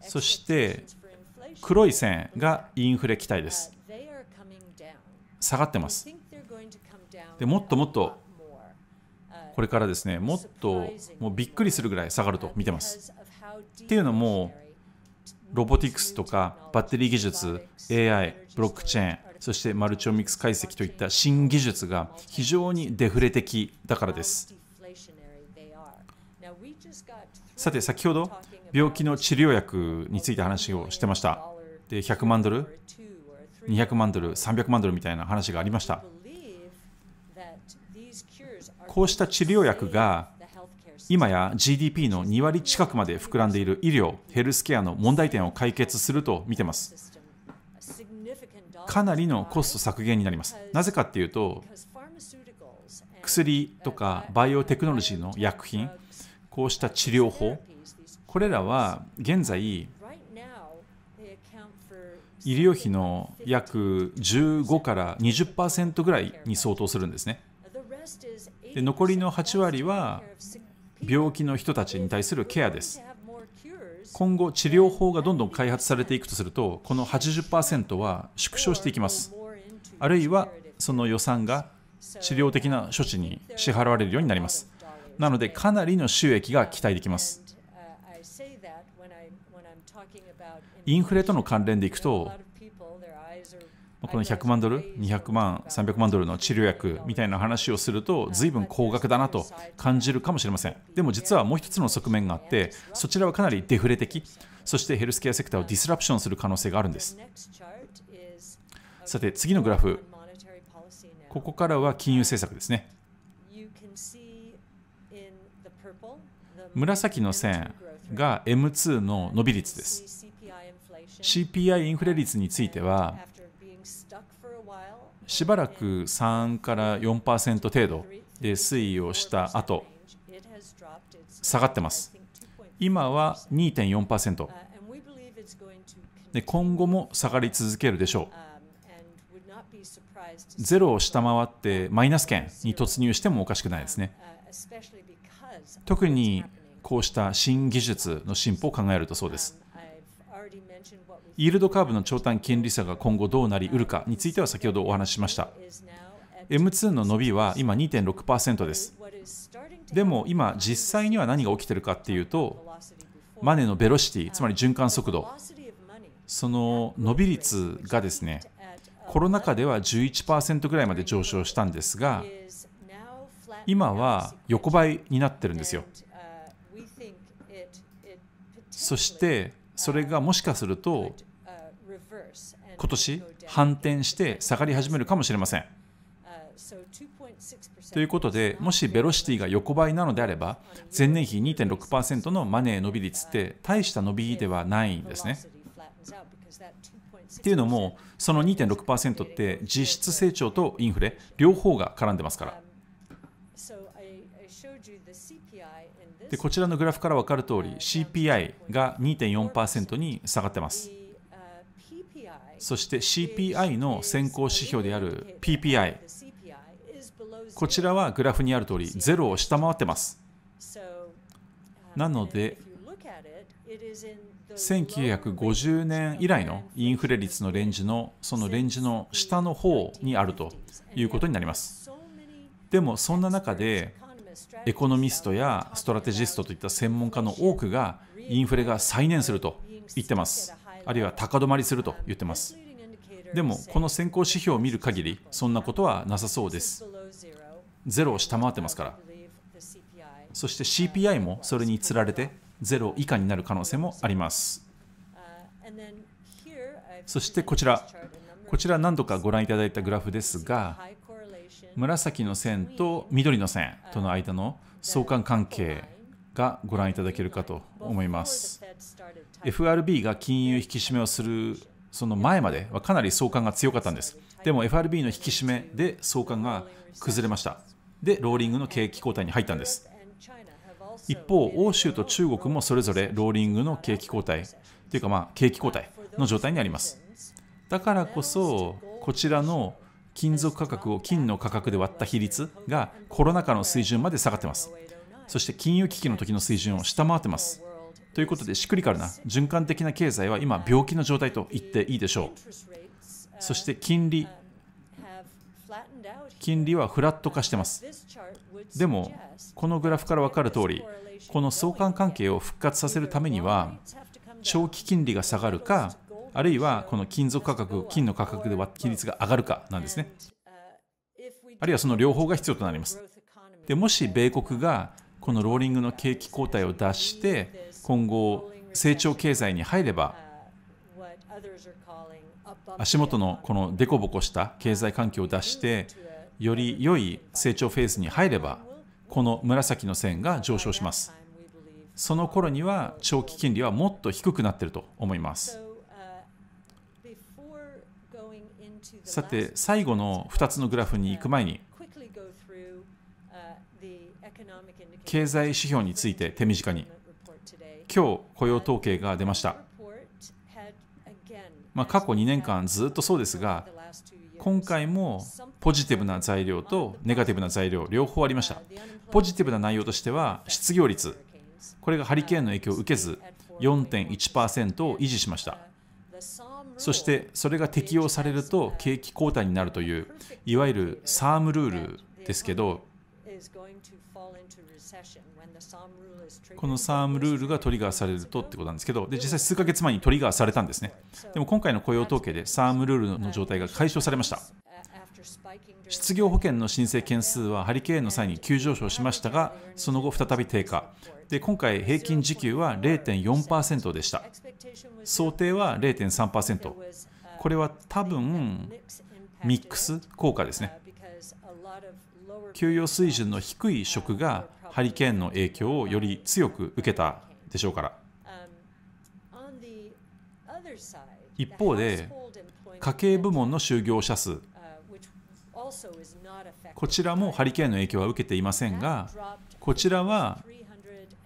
S1: そして黒い線がインフレ期待です。下がってます。でもっともっとこれからですねもっともうびっくりするぐらい下がると見てます。っていうのもロボティクスとかバッテリー技術 AI ブロックチェーンそしてマルチオミックス解析といった新技術が非常にデフレ的だからです。さて先ほど病気の治療薬について話をしてました。で100万ドル200万ドル300万ドルみたいな話がありました。こうした治療薬が今や GDP の2割近くまで膨らんでいる医療、ヘルスケアの問題点を解決すると見てます。かなりのコスト削減になります。なぜかっていうと、薬とかバイオテクノロジーの薬品、こうした治療法、これらは現在、医療費の約15から20%ぐらいに相当するんですね。で残りの8割は病気の人たちに対するケアです今後治療法がどんどん開発されていくとするとこの80%は縮小していきますあるいはその予算が治療的な処置に支払われるようになりますなのでかなりの収益が期待できますインフレとの関連でいくとこの100万ドル、200万、300万ドルの治療薬みたいな話をすると、随分高額だなと感じるかもしれません。でも実はもう一つの側面があって、そちらはかなりデフレ的、そしてヘルスケアセクターをディスラプションする可能性があるんです。さて、次のグラフ、ここからは金融政策ですね。紫の線が M2 の伸び率です。CPI インフレ率については、しばらく3から4%程度で推移をした後下がってます。今は2.4%で今後も下がり続けるでしょう。ゼロを下回ってマイナス圏に突入してもおかしくないですね。特にこうした新技術の進歩を考えるとそうです。イールドカーブの長短金利差が今後どうなりうるかについては先ほどお話ししました M2 の伸びは今2.6%ですでも今実際には何が起きてるかっていうとマネのベロシティつまり循環速度その伸び率がですねコロナ禍では11%ぐらいまで上昇したんですが
S2: 今は
S1: 横ばいになってるんですよそしてそれがもしかすると今年反転して下がり始めるかもしれません。ということで、もしベロシティが横ばいなのであれば、前年比2.6%のマネー伸び率って大した伸びではないんですね。
S2: っていうのも、
S1: その2.6%って実質成長とインフレ、両方が絡んでますから。でこちらのグラフから分かるとおり CPI が2.4%に下がってますそして CPI の先行指標である PPI こちらはグラフにある通りゼロを下回ってますなので1950年以来のインフレ率のレンジのそのレンジの下の方にあるということになりますでもそんな中でエコノミストやストラテジストといった専門家の多くがインフレが再燃すると言ってますあるいは高止まりすると言ってますでもこの先行指標を見る限りそんなことはなさそうですゼロを下回ってますからそして CPI もそれにつられてゼロ以下になる可能性もありますそしてこちらこちら何度かご覧いただいたグラフですが紫の線と緑の線との間の相関関係がご覧いただけるかと思います。FRB が金融引き締めをするその前まではかなり相関が強かったんです。でも FRB の引き締めで相関が崩れました。で、ローリングの景気後退に入ったんです。一方、欧州と中国もそれぞれローリングの景気後退というか、まあ、景気後退の状態にあります。だからこそ、こちらの金属価格を金の価格で割った比率がコロナ禍の水準まで下がってます。そして金融危機の時の水準を下回ってます。ということで、シクリカルな循環的な経済は今、病気の状態と言っていいでしょう。そして金利、金利はフラット化してます。でも、このグラフから分かるとおり、この相関関係を復活させるためには、長期金利が下がるか、あるいはこの金属価格、金の価格で比率が上がるかなんですね。あるいはその両方が必要となります。でもし米国がこのローリングの景気後退を脱して今後成長経済に入れば足元のこのデコボコした経済環境を脱してより良い成長フェーズに入ればこの紫の線が上昇しますその頃には長期金利はもっと低くなっていると思います
S2: さて、最
S1: 後の2つのグラフに行く前に、経済指標について手短に。今日雇用統計が出ました。まあ、過去2年間ずっとそうですが、今回もポジティブな材料とネガティブな材料、両方ありました。ポジティブな内容としては、失業率、これがハリケーンの影響を受けず、4.1%を維持しました。そしてそれが適用されると景気後退になるといういわゆるサームルールですけどこのサームルールがトリガーされるとってことなんですけどで実際数ヶ月前にトリガーされたんですねでも今回の雇用統計でサームルールの状態が解消されました失業保険の申請件数はハリケーンの際に急上昇しましたが、その後再び低下。で、今回平均時給は0.4%でした。想定は0.3%。これは多分、ミックス効果ですね。給与水準の低い職がハリケーンの影響をより強く受けたでしょうから。一方で、家計部門の就業者数こちらもハリケーンの影響は受けていませんがこちらは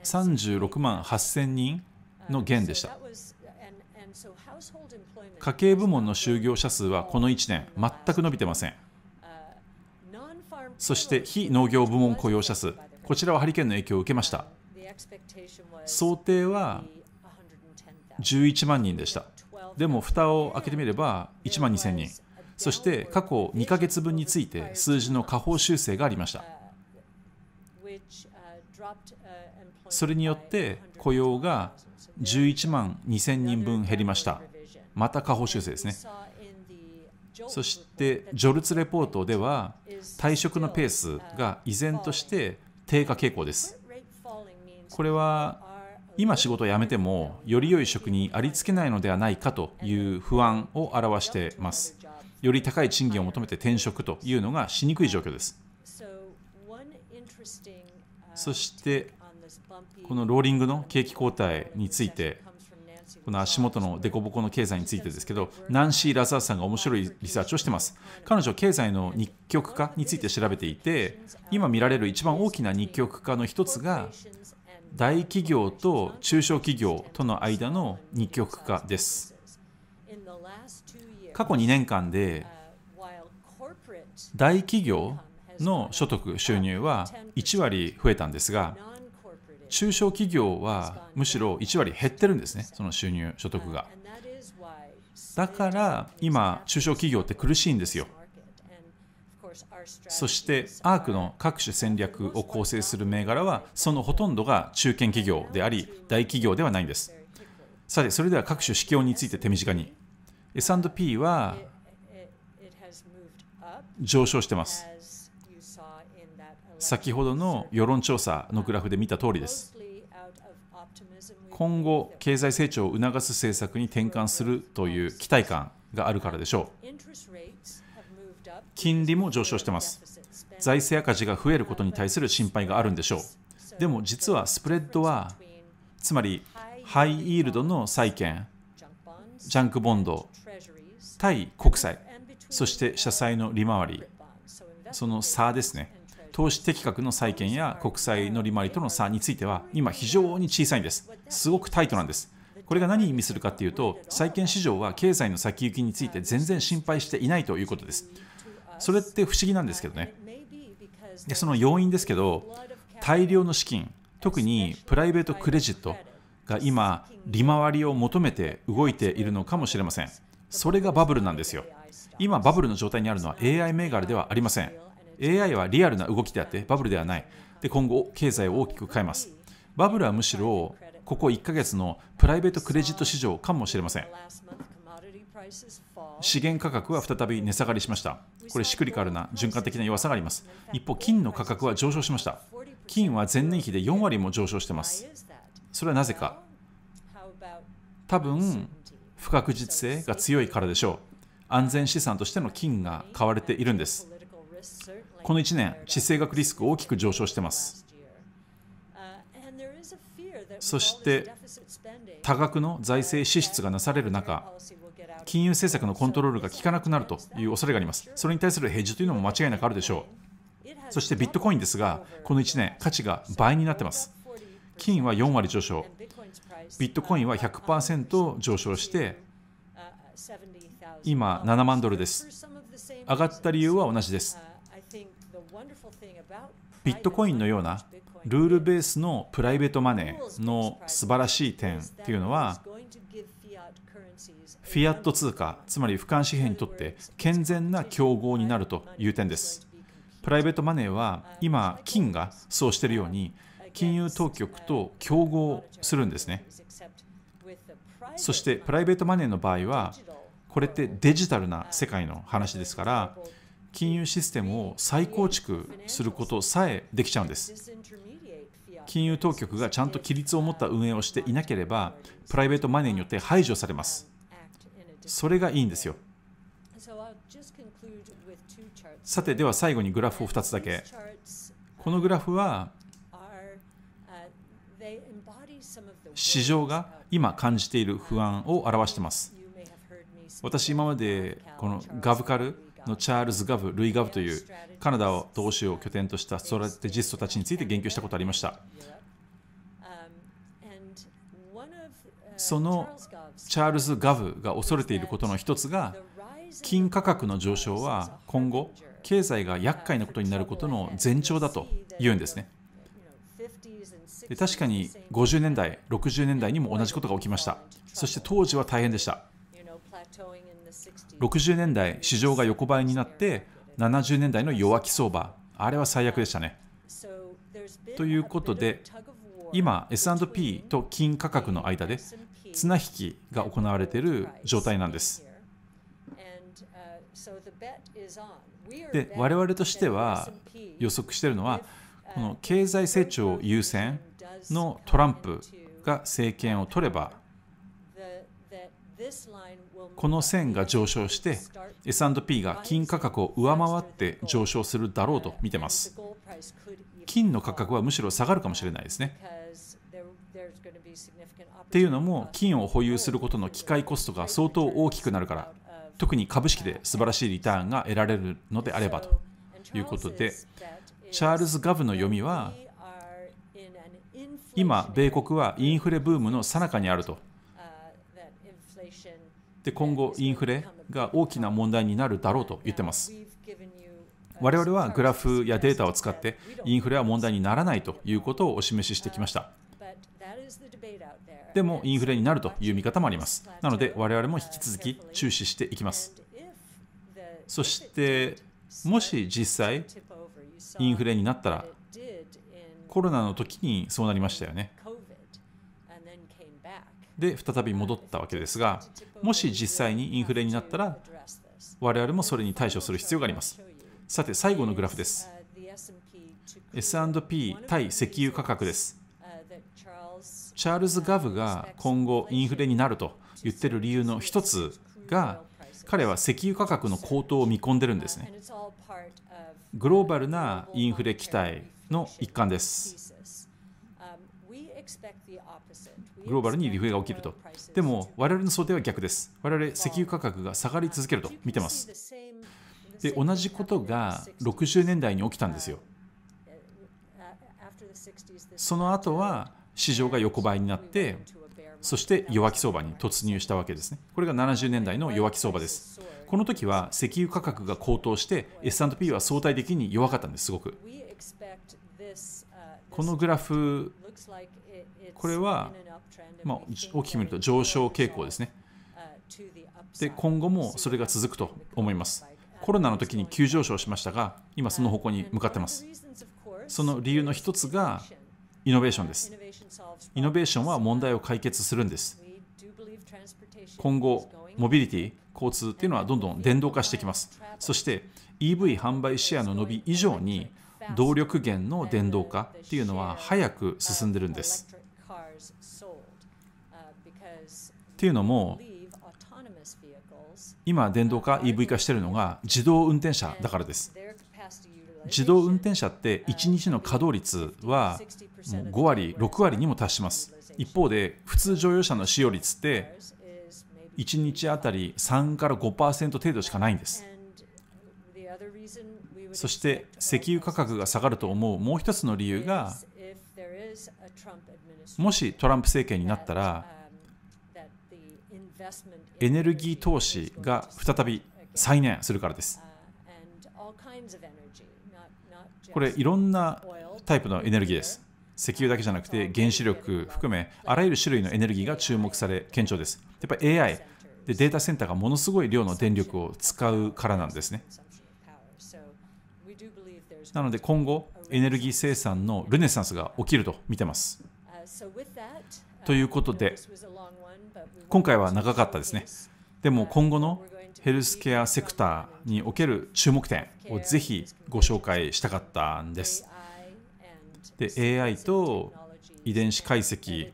S1: 36万8000人の減でした家計部門の就業者数はこの1年全く伸びてませんそして非農業部門雇用者数こちらはハリケーンの影響を受けました想定は11万人でしたでも蓋を開けてみれば1万2000人そして過去2ヶ月分について数字の下方修正がありましたそれによって雇用が11万2000人分減りましたまた下方修正ですねそしてジョルツレポートでは退職のペースが依然として低下傾向ですこれは今仕事を辞めてもより良い職にありつけないのではないかという不安を表していますより高い賃金を求めて転職というのがしにくい状況です。そしてこのローリングの景気後退についてこの足元の凸凹の経済についてですけどナンシー・ラザーさんが面白いリサーチをしてます彼女は経済の日極化について調べていて今見られる一番大きな日極化の一つが大企業と中小企業との間の日極化です過去2年間で大企業の所得収入は1割増えたんですが中小企業はむしろ1割減ってるんですねその収入所得がだから今中小企業って苦しいんですよそしてアークの各種戦略を構成する銘柄はそのほとんどが中堅企業であり大企業ではないんですさてそれでは各種指標について手短に S&P は上昇してます。先ほどの世論調査のグラフで見た通りです。今後、経済成長を促す政策に転換するという期待感があるからでしょう。金利も上昇してます。財政赤字が増えることに対する心配があるんでしょう。でも実はスプレッドは、つまりハイイールドの債券、ジャンクボンド対国債、そして社債の利回り、その差ですね、投資適格の債券や国債の利回りとの差については、今、非常に小さいんです。すごくタイトなんです。これが何を意味するかっていうと、債券市場は経済の先行きについて全然心配していないということです。それって不思議なんですけどね。でその要因ですけど、大量の資金、特にプライベートクレジットが今、利回りを求めて動いているのかもしれません。それがバブルなんですよ。今バブルの状態にあるのは AI 銘柄ではありません。AI はリアルな動きであってバブルではない。で、今後経済を大きく変えます。バブルはむしろここ1ヶ月のプライベートクレジット市場かもしれません。資源価格は再び値下がりしました。これシクリカルな循環的な弱さがあります。一方、金の価格は上昇しました。金は前年比で4割も上昇してます。それはなぜか。多分不確実性が強いからでしょう。安全資産としての金が買われているんです。この1年、地政学リスク大きく上昇してます。そして多額の財政支出がなされる中、金融政策のコントロールが効かなくなるという恐れがあります。それに対するヘッジというのも間違いなくあるでしょう。そしてビットコインですが、この1年、価値が倍になっています。金は4割上昇、ビットコインは100%上昇して今7万ドルです上がった理由は同じですビットコインのようなルールベースのプライベートマネーの素晴らしい点っていうのはフィアット通貨つまり俯瞰紙幣にとって健全な競合になるという点ですプライベートマネーは今金がそうしているように金融当局と競合するんですねそしてプライベートマネーの場合はこれってデジタルな世界の話ですから金融システムを再構築することさえできちゃうんです金融当局がちゃんと規律を持った運営をしていなければプライベートマネーによって排除されますそれがいいんですよさてでは最後にグラフを2つだけこのグラフは市場が今感じている不安を表しています。私、今までこのガブカルのチャールズ・ガブ、ルイ・ガブというカナダをと欧を拠点としたストラテジストたちについて言及したことありました。そのチャールズ・ガブが恐れていることの一つが金価格の上昇は今後経済が厄介なことになることの前兆だと言うんですねで確かに50年代、60年代にも同じことが起きました。そして当時は大変でした。60年代、市場が横ばいになって、70年代の弱気相場、あれは最悪でしたね。ということで、今、S&P と金価格の間で綱引きが行われている状態なんです。
S2: で、我々としては
S1: 予測しているのは、この経済成長優先のトランプが政権を取ればこの線が上昇して S&P が金価格を上回って上昇するだろうと見てます金の価格はむしろ下がるかもしれないですねっていうのも金を保有することの機会コストが相当大きくなるから特に株式で素晴らしいリターンが得られるのであればということでチャールズ・ガブの読みは今、米国はインフレブームの最中にあると。で、今後、インフレが大きな問題になるだろうと言ってます。我々はグラフやデータを使ってインフレは問題にならないということをお示ししてきました。でもインフレになるという見方もあります。なので我々も引き続き注視していきます。そしてもし実際インフレになったらコロナの時にそうなりましたよね。で、再び戻ったわけですが、もし実際にインフレになったら、我々もそれに対処する必要があります。さて、最後のグラフです。S&P 対石油価格です。チャールズ・ガブが今後インフレになると言ってる理由の一つが彼は石油価格の高騰を見込んでるんですね。グローバルなインフレ期待の一環です。グローバルにリフレが起きると。でも、我々の想定は逆です。我々、石油価格が下がり続けると見てます。で、同じことが60年代に起きたんですよ。その後は市場が横ばいになって、そして弱気相場に突入したわけですね。これが70年代の弱気相場です。この時は石油価格が高騰して S&P は相対的に弱かったんです、すごく。このグラフ、これは、まあ、大きく見ると上昇傾向ですね。で、今後もそれが続くと思います。コロナの時に急上昇しましたが、今その方向に向かってます。その理由の一つが、イノベーションです。イノベーションは問題を解決するんです。今後、モビリティ、交通っていうのはどんどん電動化してきます。そして EV 販売シェアの伸び以上に動力源の電動化っていうのは早く進んでるんです。っていうのも今電動化 EV 化してるのが自動運転車だからです。自動運転車って1日の稼働率は5割6割にも達します一方で普通乗用車の使用率って1日あたり3から5%程度しかないんですそして石油価格が下がると思うもう一つの理由がもしトランプ政権になったらエネルギー投資が再び再燃するからです。これいろんなタイプのエネルギーです。石油だけじゃなくて原子力含めあらゆる種類のエネルギーが注目され顕著です。やっぱり AI でデータセンターがものすごい量の電力を使うからなんですね。なので今後、エネルギー生産のルネサンスが起きると見てます。
S2: ということで、今回
S1: は長かったですね。でも今後のヘルスケアセクターにおける注目点をぜひご紹介したかったんです。で AI と遺伝子解析、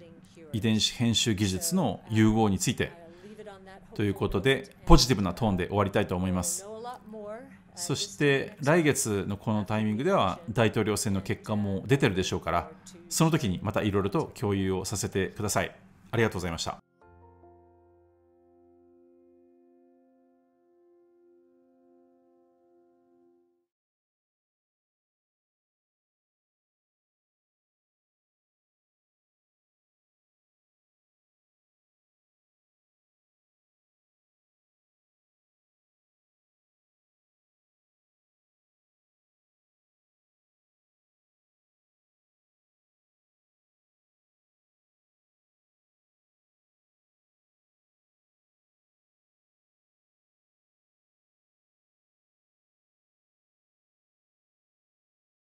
S1: 遺伝子編集技術の融合についてということで、ポジティブなトーンで終わりたいと思います。そして来月のこのタイミングでは大統領選の結果も出てるでしょうからその時にまたいろいろと共有をさせてくださいありがとうございました